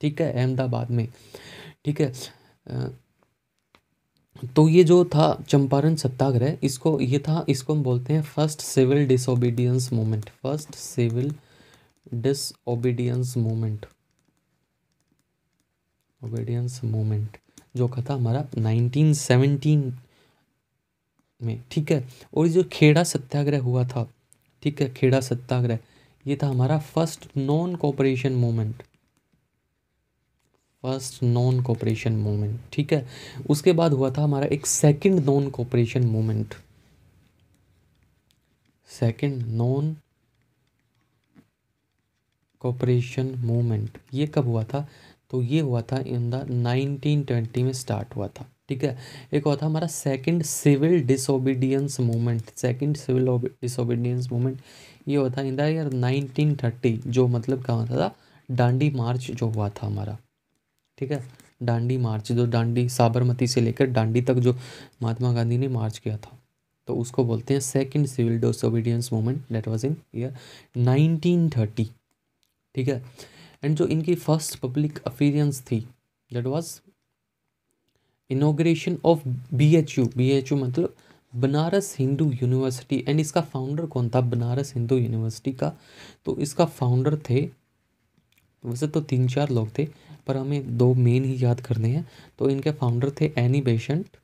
ठीक है अहमदाबाद में ठीक है तो ये जो था चंपारण सत्याग्रह इसको ये था इसको हम बोलते हैं first civil disobedience moment first civil disobedience moment obedience movement जो का था हमारा 1917 में ठीक है और जो खेड़ा सत्याग्रह हुआ था ठीक है खेड़ा सत्याग्रह ये था हमारा first non cooperation movement first non cooperation movement ठीक है उसके बाद हुआ था हमारा एक second non cooperation movement second non cooperation movement ये कब हुआ था तो ये हुआ था इन द नाइनटीन ट्वेंटी में स्टार्ट हुआ था ठीक है एक हुआ था हमारा second civil disobedience movement second civil disobedience movement ये हुआ था इन दर नाइनटीन थर्टी जो मतलब कहा होता था डांडी मार्च जो हुआ था हमारा ठीक है डांडी मार्च जो डांडी साबरमती से लेकर डांडी तक जो महात्मा गांधी ने मार्च किया था तो उसको बोलते हैं second civil disobedience movement that was in year nineteen ठीक है एंड जो इनकी फर्स्ट पब्लिक अपीरियंस थी that was inauguration of B H U B H U मतलब बनारस हिंदू यूनिवर्सिटी एंड इसका फाउंडर कौन था बनारस हिंदू यूनिवर्सिटी का तो इसका फाउंडर थे वैसे तो तीन चार लोग थे पर हमें दो मेन ही याद करने हैं तो इनके फाउंडर थे Annie Besant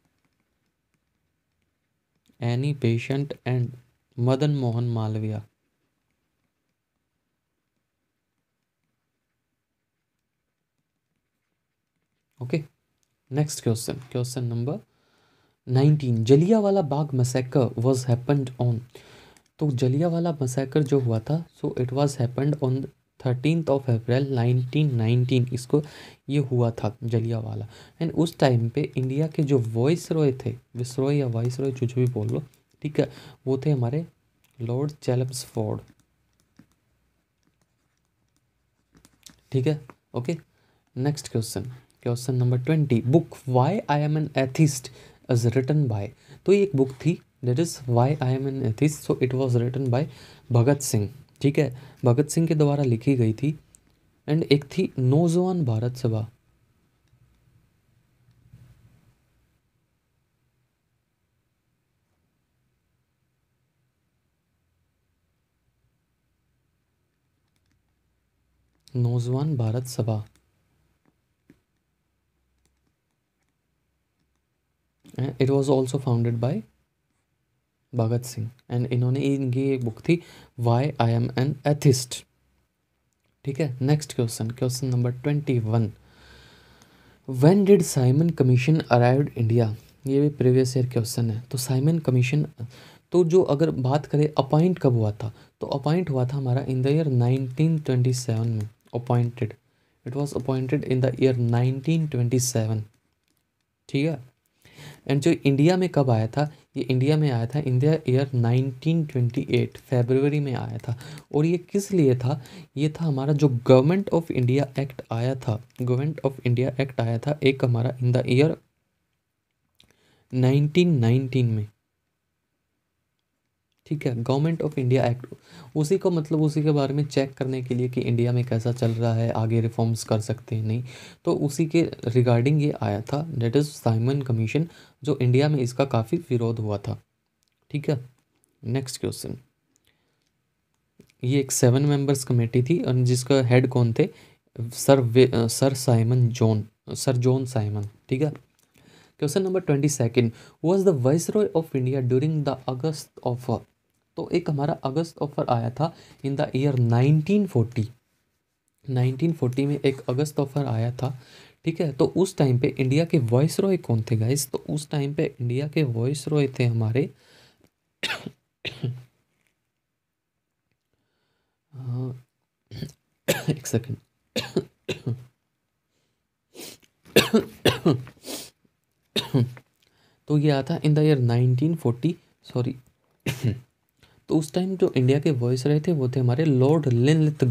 Annie Besant and Madan Mohan Malaviya okay next question question number nineteen Jallianwala Bagh massacre was happened on तो जलियावाला मसैकर जो हुआ था so it was happened on thirteenth of April nineteen nineteen इसको ये हुआ था जलिया वाला एंड उस टाइम पे इंडिया के जो वॉइस रॉय थे विस रॉय या वॉइस रॉय जो जो भी बोल लो ठीक है वो थे हमारे लॉर्ड चैलम्स फोर्ड ठीक है okay next question question number twenty book why I am an atheist is written by तो ये एक बुक थी that is why I am an atheist so it was written by Bhagat Singh ठीक है भगत सिंह के द्वारा लिखी गई थी एंड एक थी नौजवान भारत सभा Naujawan Bharat Sabha it was also founded by Bhagat Singh and इन्होंने इनकी एक बुक थी why I am an atheist ठीक है next question question number twenty one when did Simon commission arrive India ये भी प्रीवियस ईयर क्वेश्चन है तो साइमन कमीशन तो जो अगर बात करें अपॉइंट कब हुआ था तो अपॉइंट हुआ था हमारा in the year nineteen twenty seven में appointed it was appointed in the year nineteen twenty seven ठीक है एंड जो इंडिया में कब आया था ये इंडिया में आया था इंडिया ईयर 1928 फरवरी में आया था और ये किस लिए था ये था हमारा जो गवर्नमेंट ऑफ इंडिया एक्ट आया था गवर्नमेंट ऑफ इंडिया एक्ट आया था एक हमारा इन द ईयर 1919 में ठीक है गवर्नमेंट ऑफ इंडिया एक्ट उसी को मतलब उसी के बारे में चेक करने के लिए कि इंडिया में कैसा चल रहा है आगे रिफॉर्म्स कर सकते हैं नहीं तो उसी के रिगार्डिंग ये आया था डेट इज़ साइमन कमीशन जो इंडिया में इसका काफ़ी विरोध हुआ था ठीक है नेक्स्ट क्वेश्चन ये एक सेवन मेंबर्स कमेटी थी और जिसका हेड कौन थे sir sir Simon John sir John Simon ठीक है question number twenty second was the viceroy of India during the August of तो एक हमारा अगस्त ऑफर आया था इन द ईयर 1940 1940 में एक अगस्त ऑफर आया था ठीक है तो उस टाइम पे इंडिया के वॉइस रॉय कौन थे गाइस तो उस टाइम पे इंडिया के वॉइस रॉय थे हमारे [coughs] एक सेकंड [coughs] तो ये था इन द ईयर 1940 सॉरी तो उस टाइम जो इंडिया के वॉइस रहे थे वो थे हमारे लॉर्ड लिनलिथ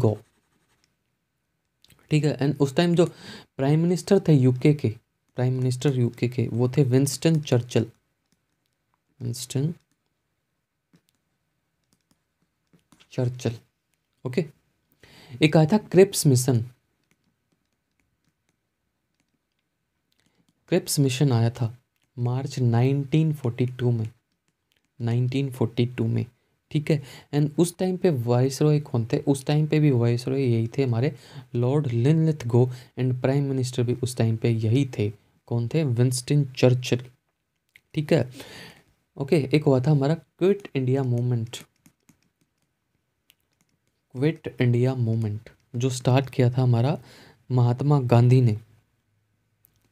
ठीक है एंड उस टाइम जो प्राइम मिनिस्टर थे यूके के प्राइम मिनिस्टर यूके के वो थे Winston Churchill Winston Churchill okay एक आया था क्रिप्स मिशन क्रिप्स मिशन आया था मार्च 1942 में 1942 में ठीक है एंड उस टाइम पे वाइस रॉय कौन थे उस टाइम पे भी वाइस रॉय यही थे हमारे Lord Linlithgow and prime minister भी उस टाइम पे यही थे कौन थे विंस्टिन चर्चिल ठीक है ओके okay, एक हुआ था हमारा quit India movement quit India movement जो स्टार्ट किया था हमारा महात्मा गांधी ने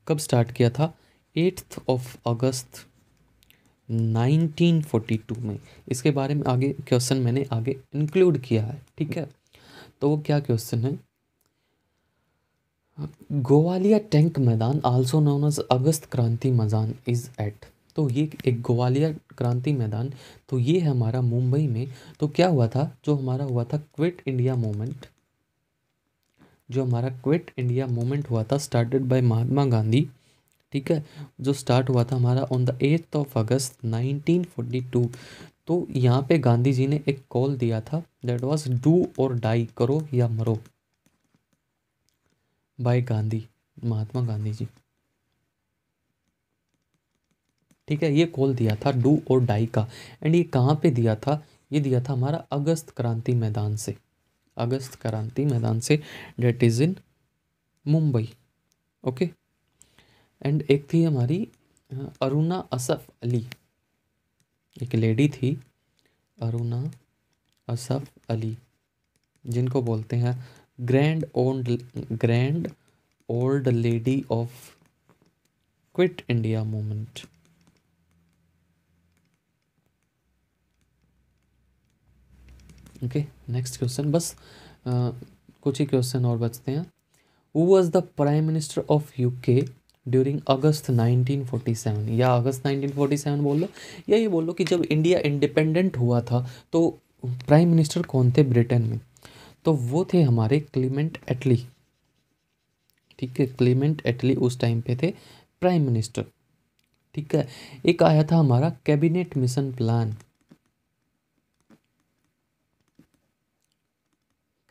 कब स्टार्ट किया था एट्थ ऑफ अगस्त 1942 में इसके बारे में आगे क्वेश्चन मैंने आगे इंक्लूड किया है ठीक है तो वो क्या क्वेश्चन है Gowalia tank maidan also known as August Kranti Maidan is eight तो ये एक गोवालिया क्रांति मैदान तो ये है हमारा मुंबई में तो क्या हुआ था जो हमारा हुआ था क्विट इंडिया मोमेंट जो हमारा क्विट इंडिया मोमेंट हुआ था स्टार्टेड बाय महात्मा गांधी ठीक है जो स्टार्ट हुआ था हमारा on the eighth of August 1942 तो यहाँ पे गांधी जी ने एक कॉल दिया था that was do or die करो या मरो बाय गांधी महात्मा गांधी जी ठीक है ये कॉल दिया था डू और डाई का एंड ये कहाँ पे दिया था ये दिया था हमारा अगस्त क्रांति मैदान से अगस्त क्रांति मैदान से that is in Mumbai okay and एक थी हमारी अरुणा असफ अली एक लेडी थी अरुणा असफ अली जिनको बोलते हैं grand old grand old lady of quit India movement okay next question बस आ, कुछ ही क्वेश्चन और बचते हैं who was the prime minister of UK during August 1947 या अगस्त 1947 बोल लो या ये बोल लो कि जब इंडिया इंडिपेंडेंट हुआ था तो प्राइम मिनिस्टर कौन थे ब्रिटेन में तो वो थे हमारे क्लीमेंट एटली ठीक है क्लीमेंट एटली उस टाइम पे थे प्राइम मिनिस्टर ठीक है एक आया था हमारा cabinet mission plan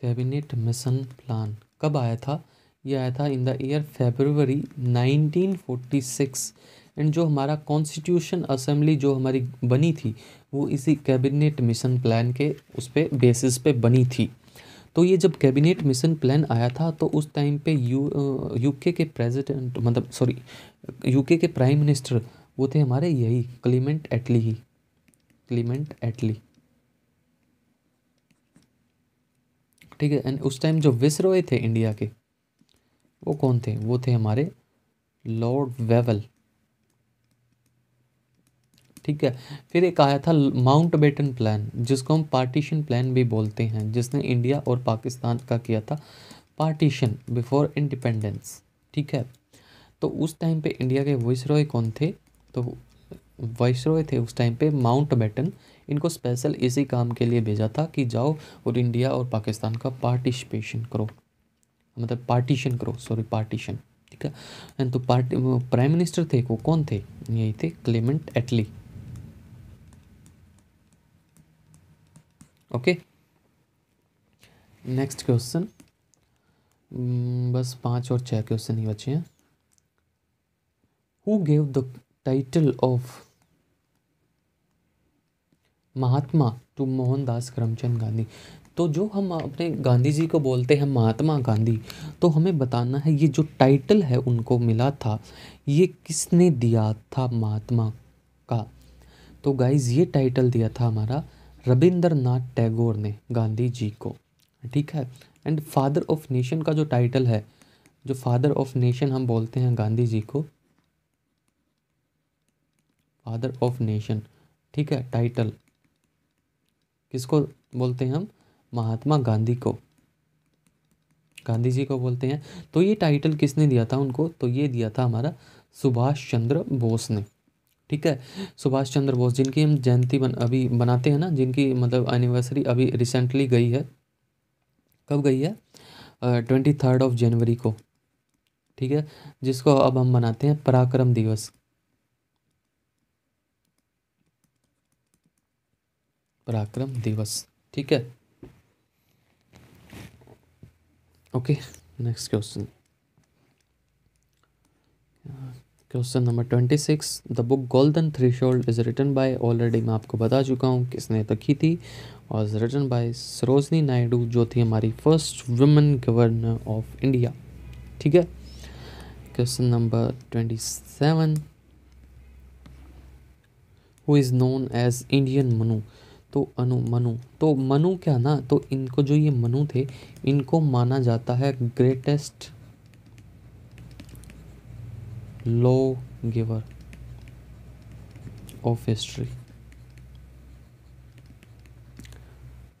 cabinet mission plan कब आया था ये आया था in the year February 1946 and जो हमारा कॉन्स्टिट्यूशन असेंबली जो हमारी बनी थी वो इसी कैबिनेट मिशन प्लान के उस पर बेसिस पे बनी थी तो ये जब कैबिनेट मिशन प्लान आया था तो उस टाइम पे यू यूके uh, के प्रेसिडेंट मतलब सॉरी यूके के प्राइम मिनिस्टर वो थे हमारे यही क्लीमेंट एटली ही क्लीमेंट एटली ठीक है एंड उस टाइम जो विसरोए थे इंडिया के वो कौन थे वो थे हमारे लॉर्ड वेवल ठीक है फिर एक आया था माउंट बेटन प्लान जिसको हम पार्टीशन प्लान भी बोलते हैं जिसने इंडिया और पाकिस्तान का किया था पार्टीशन बिफोर इंडिपेंडेंस ठीक है तो उस टाइम पे इंडिया के वॉइस रॉय कौन थे तो वॉइस रॉय थे उस टाइम पे माउंट बेटन इनको स्पेशल इसी काम के लिए भेजा था कि जाओ और इंडिया और पाकिस्तान का पार्टिसिपेशन करो मतलब पार्टीशन करो सॉरी पार्टीशन ठीक है एंड तो पार्टी प्राइम मिनिस्टर थे वो कौन थे यही थे Clement Attlee okay next question बस पांच और छह क्वेश्चन ही बचे हैं who gave the title of Mahatma to Mohandas Karamchand Gandhi तो जो हम अपने गांधी जी को बोलते हैं महात्मा गांधी तो हमें बताना है ये जो टाइटल है उनको मिला था ये किसने दिया था महात्मा का तो गाइज़ ये टाइटल दिया था हमारा रविंद्रनाथ टैगोर ने गांधी जी को ठीक है एंड फादर ऑफ नेशन का जो टाइटल है जो फादर ऑफ नेशन हम बोलते हैं गांधी जी को फादर ऑफ नेशन ठीक है टाइटल किसको बोलते हैं हम महात्मा गांधी को गांधी जी को बोलते हैं तो ये टाइटल किसने दिया था उनको तो ये दिया था हमारा सुभाष चंद्र बोस ने ठीक है सुभाष चंद्र बोस जिनकी हम जयंती बन अभी बनाते हैं ना जिनकी मतलब एनिवर्सरी अभी रिसेंटली गई है कब गई है ट्वेंटी थर्ड ऑफ जनवरी को ठीक है जिसको अब हम मनाते हैं पराक्रम दिवस पराक्रम दिवस ठीक है okay next question question number twenty six the book golden threshold is written by already मैं आपको बता चुका हूँ किसने लिखी तो थी और is written by Sarojini Naidu जो थी हमारी first women governor of India ठीक है question number twenty seven who is known as Indian Manu तो अनु मनु तो मनु क्या ना तो इनको जो ये मनु थे इनको माना जाता है greatest law giver of history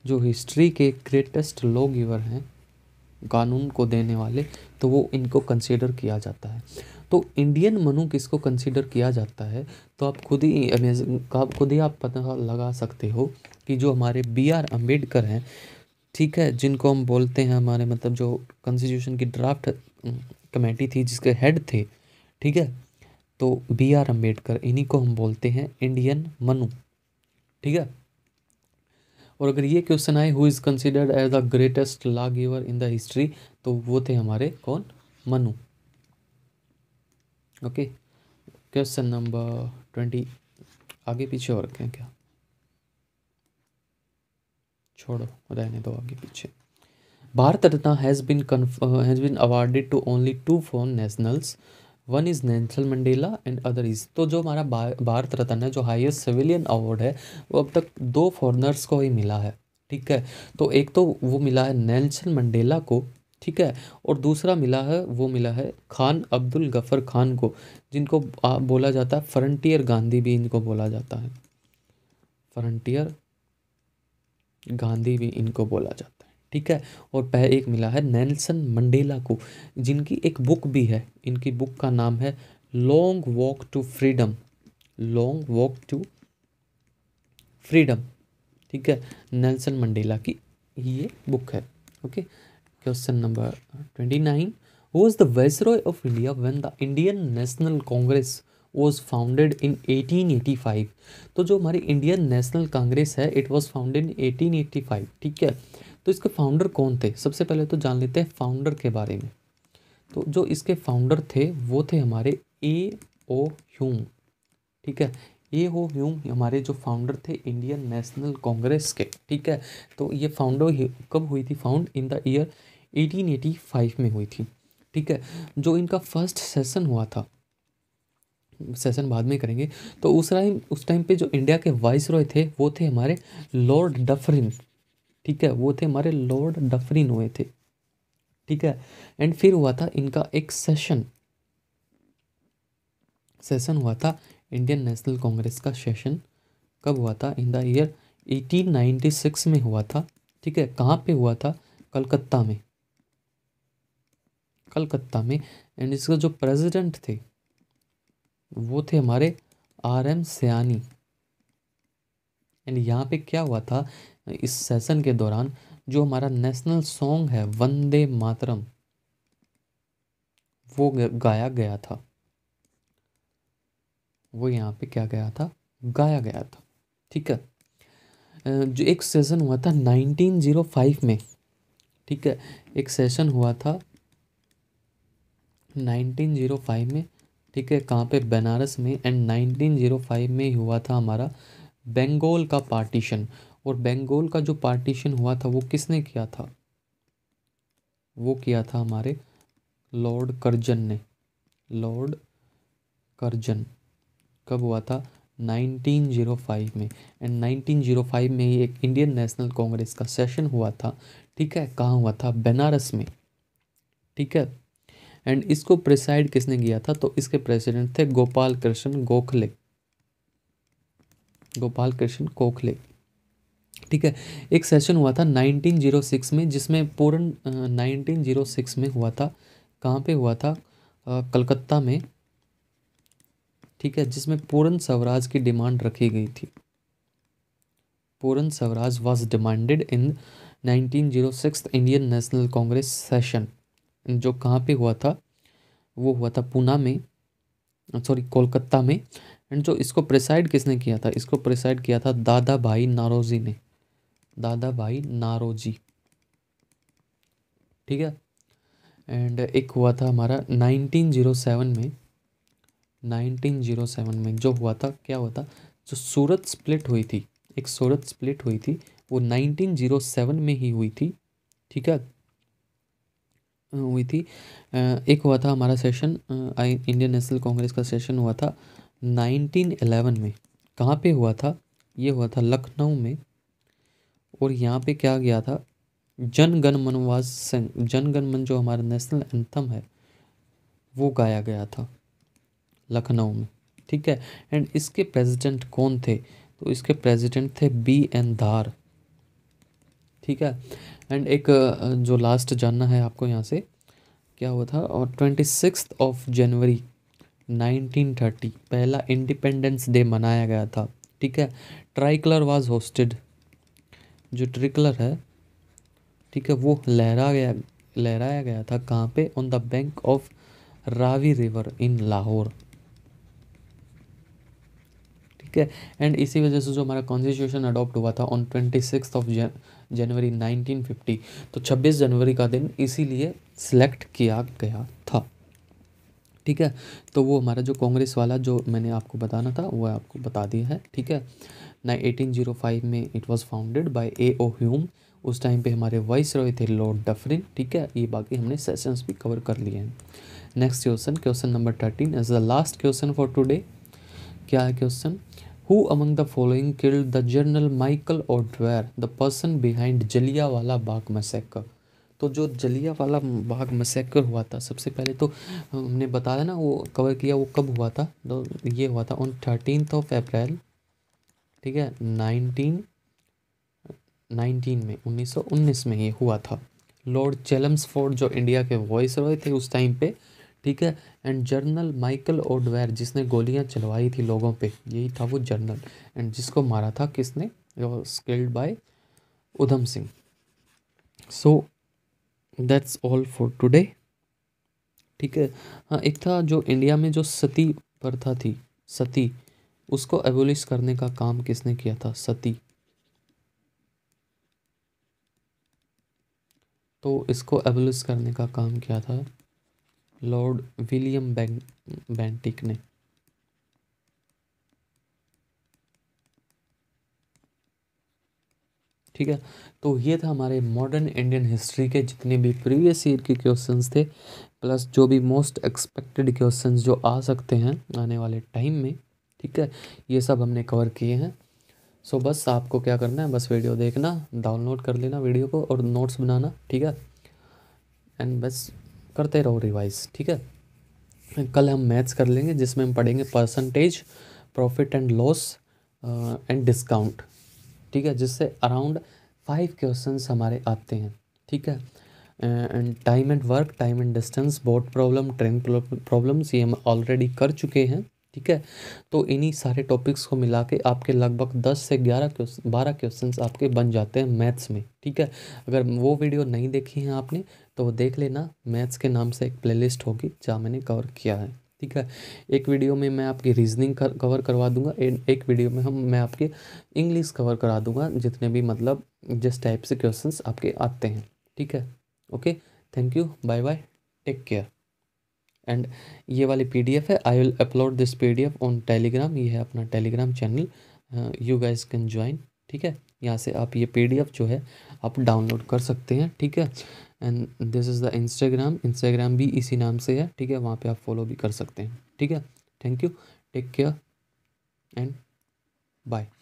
जो हिस्ट्री के ग्रेटेस्ट लो गिवर हैं कानून को देने वाले तो वो इनको कंसिडर किया जाता है तो इंडियन मनु किसको कंसिडर किया जाता है तो आप खुद ही अमेजन आप खुद ही आप पता लगा सकते हो कि जो हमारे बी आर अम्बेडकर हैं ठीक है जिनको हम बोलते हैं हमारे मतलब जो कॉन्स्टिट्यूशन की ड्राफ्ट कमेटी थी जिसके हेड थे ठीक है तो बी आर अम्बेडकर इन्हीं को हम बोलते हैं इंडियन मनु ठीक है और अगर ये क्वेश्चन आए who is considered as the greatest law giver in the history तो वो थे हमारे कौन Manu okay question number twenty आगे पीछे और रखें क्या छोड़ो रहने दो तो आगे पीछे Bharat Ratna has been has been awarded to only two foreign nationals one is Nelson Mandela and other is तो जो हमारा भारत रत्न है जो हाईएस्ट सिविलियन अवार्ड है वो अब तक दो फॉरनर्स को ही मिला है ठीक है तो एक तो वो मिला है नेल्सन मंडेला को ठीक है और दूसरा मिला है वो मिला है खान अब्दुल गफ़र खान को जिनको बोला जाता है फ्रंटियर गांधी भी इनको बोला जाता है फ्रंटियर गांधी भी इनको बोला जाता है ठीक है और पह एक मिला है नेल्सन मंडेला को जिनकी एक बुक भी है इनकी बुक का नाम है long walk to freedom long walk to freedom ठीक है नेल्सन मंडेला की ये बुक है okay number twenty nine was the Viceroy of India when the Indian National Congress was founded in 1885 तो जो हमारी इंडियन नेशनल कांग्रेस है इट वॉज फाउंडेड इन 1885 ठीक है तो इसके फाउंडर कौन थे सबसे पहले तो जान लेते हैं फाउंडर के बारे में तो जो इसके फाउंडर थे वो थे हमारे ए ओ ह्यूम ठीक है ए ओ ह्यूम हमारे जो फाउंडर थे इंडियन नेशनल कांग्रेस के ठीक है तो ये फाउंडर कब हुई थी फाउंड इन द ईयर 1885 में हुई थी ठीक है जो इनका फर्स्ट सेशन हुआ था सेशन बाद में करेंगे तो उस टाइम उस टाइम पे जो इंडिया के वाइस रॉय थे वो थे हमारे लॉर्ड डफरिन ठीक है वो थे हमारे लॉर्ड डफरिन हुए थे ठीक है एंड फिर हुआ था इनका एक सेशन सेशन हुआ था इंडियन नेशनल कांग्रेस का सेशन कब हुआ था इन द ईयर 1896 में हुआ था ठीक है कहाँ पे हुआ था कलकत्ता में कलकत्ता में एंड इसके जो प्रेसिडेंट थे वो थे हमारे आर एम सयानी एंड यहाँ पे क्या हुआ था इस सेशन के दौरान जो हमारा नेशनल सॉन्ग है वंदे मातरम वो गाया गया था वो यहाँ पे क्या गया था गाया गया था ठीक है जो एक सेशन हुआ था 1905 में ठीक है एक सेशन हुआ था 1905 में ठीक है कहाँ पे बनारस में एंड 1905 में ही हुआ था हमारा बंगाल का पार्टीशन और बंगाल का जो पार्टीशन हुआ था वो किसने किया था वो किया था हमारे लॉर्ड कर्जन ने लॉर्ड कर्जन कब हुआ था 1905 में एंड 1905 में ही एक इंडियन नेशनल कांग्रेस का सेशन हुआ था ठीक है कहाँ हुआ था बनारस में ठीक है एंड इसको प्रिसाइड किसने किया था तो इसके प्रेसिडेंट थे गोपाल कृष्ण गोखले गोपाल कृष्ण गोखले ठीक है एक सेशन हुआ था 1906 में जिसमें पूर्ण uh, 1906 में हुआ था कहाँ पे हुआ था uh, कलकत्ता में ठीक है जिसमें पूर्ण स्वराज की डिमांड रखी गई थी Purna Swaraj was demanded in 1906 Indian National Congress session जो कहाँ पे हुआ था वो हुआ था पूना में सॉरी कोलकाता में एंड जो इसको प्रिसाइड किसने किया था इसको प्रिसाइड किया था दादा भाई नारोजी ने दादा भाई नारोजी ठीक है एंड एक हुआ था हमारा 1907 में 1907 में जो हुआ था क्या हुआ था जो सूरत स्प्लिट हुई थी एक सूरत स्प्लिट हुई थी वो 1907 में ही हुई थी ठीक है हुई थी एक हुआ था हमारा सेशन आई इंडियन नेशनल कांग्रेस का सेशन हुआ था 1911 में कहाँ पे हुआ था ये हुआ था लखनऊ में और यहाँ पे क्या गया था जन गण मनवास जन गण मन जो हमारा नेशनल एंथम है वो गाया गया था लखनऊ में ठीक है एंड इसके प्रेसिडेंट कौन थे तो इसके प्रेसिडेंट थे बी एन धार ठीक है एंड एक uh, जो लास्ट जानना है आपको यहाँ से क्या हुआ था और twenty six of January nineteen thirty पहला इंडिपेंडेंस डे मनाया गया था ठीक है ट्राइकलर वाज होस्टेड जो ट्रिकलर है ठीक है वो लहरा गया लहराया गया था कहाँ पे on the bank of Ravi river in Lahore ठीक है एंड इसी वजह से जो हमारा कॉन्स्टिट्यूशन अडॉप्ट हुआ था on twenty six of January 1950 तो 26 जनवरी का दिन इसीलिए सिलेक्ट किया गया था ठीक है तो वो हमारा जो कांग्रेस वाला जो मैंने आपको बताना था वो आपको बता दिया है ठीक है ना फाइव में it was founded by A O Hume उस टाइम पे हमारे वाइस रॉय थे लॉर्ड डफरिन ठीक है ये बाकी हमने सेशंस भी कवर कर लिए हैं next question question number thirteen as the last question for today क्या है question Who among the following killed the general Michael O'Dwyer, the person behind वाला बाग मैसेकर तो जो जलिया वाला बाग मैसेकर हुआ था सबसे पहले तो हमने बताया ना वो कवर किया वो कब हुआ था तो ये हुआ था ऑन थर्टीन ऑफ अप्रैल ठीक है नाइनटीन नाइनटीन में उन्नीस सौ उन्नीस में ये हुआ था लॉर्ड फोर्ड जो इंडिया के वॉइस रॉय थे उस टाइम पे ठीक है एंड जर्नल माइकल ओडवेयर जिसने गोलियां चलवाई थी लोगों पे यही था वो जर्नल एंड जिसको मारा था किसने killed by Udham Singh so that's all for today ठीक है हाँ एक था जो इंडिया में जो सती प्रथा थी सती उसको एबोलिश करने का काम किसने किया था सती तो इसको एबोलिश करने का काम किया था लॉर्ड विलियम बैंटिक ने ठीक है तो ये था हमारे मॉडर्न इंडियन हिस्ट्री के जितने भी प्रीवियस ईयर के क्वेश्चंस थे प्लस जो भी मोस्ट एक्सपेक्टेड क्वेश्चंस जो आ सकते हैं आने वाले टाइम में ठीक है ये सब हमने कवर किए हैं सो बस आपको क्या करना है बस वीडियो देखना डाउनलोड कर लेना वीडियो को और नोट्स बनाना ठीक है एंड बस करते रहो रिवाइज ठीक है कल हम मैथ्स कर लेंगे जिसमें हम पढ़ेंगे percentage profit and loss and discount ठीक है जिससे अराउंड फाइव क्वेश्चन हमारे आते हैं ठीक है and time and work time and distance boat problem train problems ये हम ऑलरेडी कर चुके हैं ठीक है तो इन्हीं सारे टॉपिक्स को मिला के आपके लगभग दस से ग्यारह क्वेश्चन बारह क्वेश्चन आपके बन जाते हैं मैथ्स में ठीक है अगर वो वीडियो नहीं देखी है आपने तो वो देख लेना मैथ्स के नाम से एक प्लेलिस्ट होगी जहाँ मैंने कवर किया है ठीक है एक वीडियो में मैं आपकी रीजनिंग कर, कवर करवा दूंगा एंड एक वीडियो में हम मैं आपके इंग्लिश कवर करा दूंगा जितने भी मतलब जिस टाइप से क्वेश्चंस आपके आते हैं ठीक है okay thank you bye bye take care and ये वाली पीडीएफ है I will upload this PDF on Telegram ये है अपना Telegram channel you guys can join ठीक है यहाँ से आप ये पी जो है आप डाउनलोड कर सकते हैं ठीक है and this is the Instagram Instagram भी इसी नाम से है ठीक है वहाँ पे आप फॉलो भी कर सकते हैं ठीक है thank you take care and bye